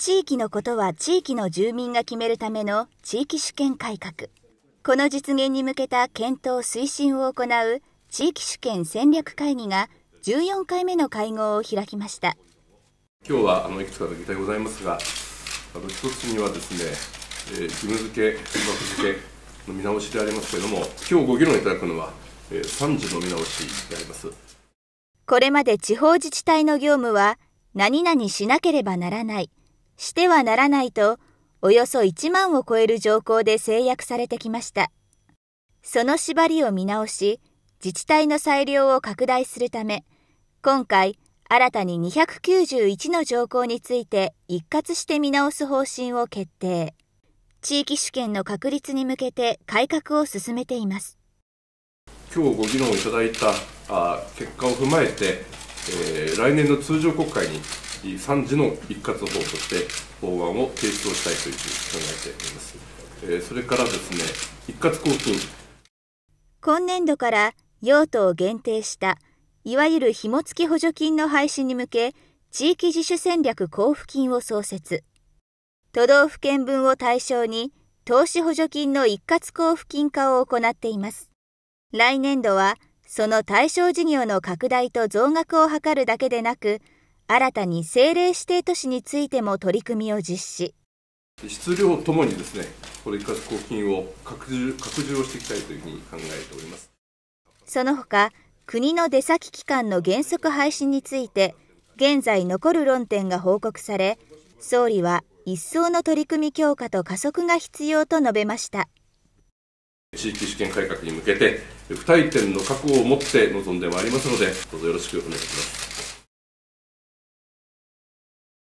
地域のことは地域の住民が決めるための地域主権改革。この実現に向けた検討推進を行う地域主権戦略会議が14回目の会合を開きました。今日はあのいくつかの議題ございますが、あの一つにはですね、えー、義務付け、数務付けの見直しでありますけれども、今日ご議論いただくのは、えー、3時の見直しであります。これまで地方自治体の業務は何々しなければならない。してはならないと、およそ1万を超える条項で制約されてきました。その縛りを見直し、自治体の裁量を拡大するため、今回、新たに291の条項について一括して見直す方針を決定。地域主権の確立に向けて改革を進めています今日ご議論いただいた結果を踏まえて、えー、来年の通常国会に3時の一括法として法案を提出をしたいというふうに考えております。えそれからですね、一括交付金。今年度から用途を限定した、いわゆる紐付き補助金の廃止に向け、地域自主戦略交付金を創設。都道府県分を対象に、投資補助金の一括交付金化を行っています。来年度は、その対象事業の拡大と増額を図るだけでなく、新たに政令指定都市についても取り組みを実施質量ともにですねこれ一括交付金を拡充拡充をしていきたいというふうに考えておりますその他国の出先機関の原則廃止について現在残る論点が報告され総理は一層の取り組み強化と加速が必要と述べました地域試験改革に向けて不退転の覚悟を持って臨んでまいりますのでどうぞよろしくお願いします